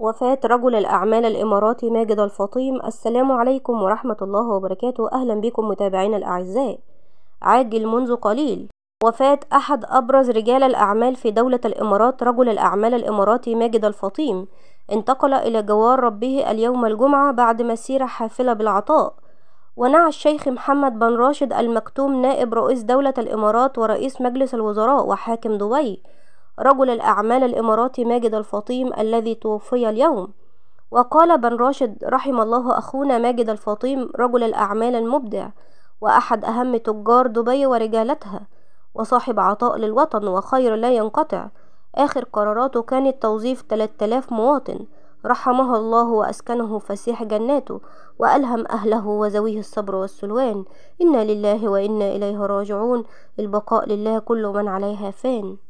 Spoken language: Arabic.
وفاة رجل الأعمال الإماراتي ماجد الفطيم السلام عليكم ورحمة الله وبركاته أهلا بكم متابعينا الأعزاء عاجل منذ قليل وفاة أحد أبرز رجال الأعمال في دولة الإمارات رجل الأعمال الإماراتي ماجد الفطيم انتقل إلى جوار ربه اليوم الجمعة بعد مسيرة حافلة بالعطاء ونعى الشيخ محمد بن راشد المكتوم نائب رئيس دولة الإمارات ورئيس مجلس الوزراء وحاكم دبي رجل الأعمال الإماراتي ماجد الفطيم الذي توفي اليوم وقال بن راشد رحم الله أخونا ماجد الفطيم رجل الأعمال المبدع وأحد أهم تجار دبي ورجالتها وصاحب عطاء للوطن وخير لا ينقطع آخر قراراته كانت توظيف 3000 مواطن رحمه الله وأسكنه فسيح جناته وألهم أهله وزويه الصبر والسلوان إنا لله وإنا إليه راجعون البقاء لله كل من عليها فان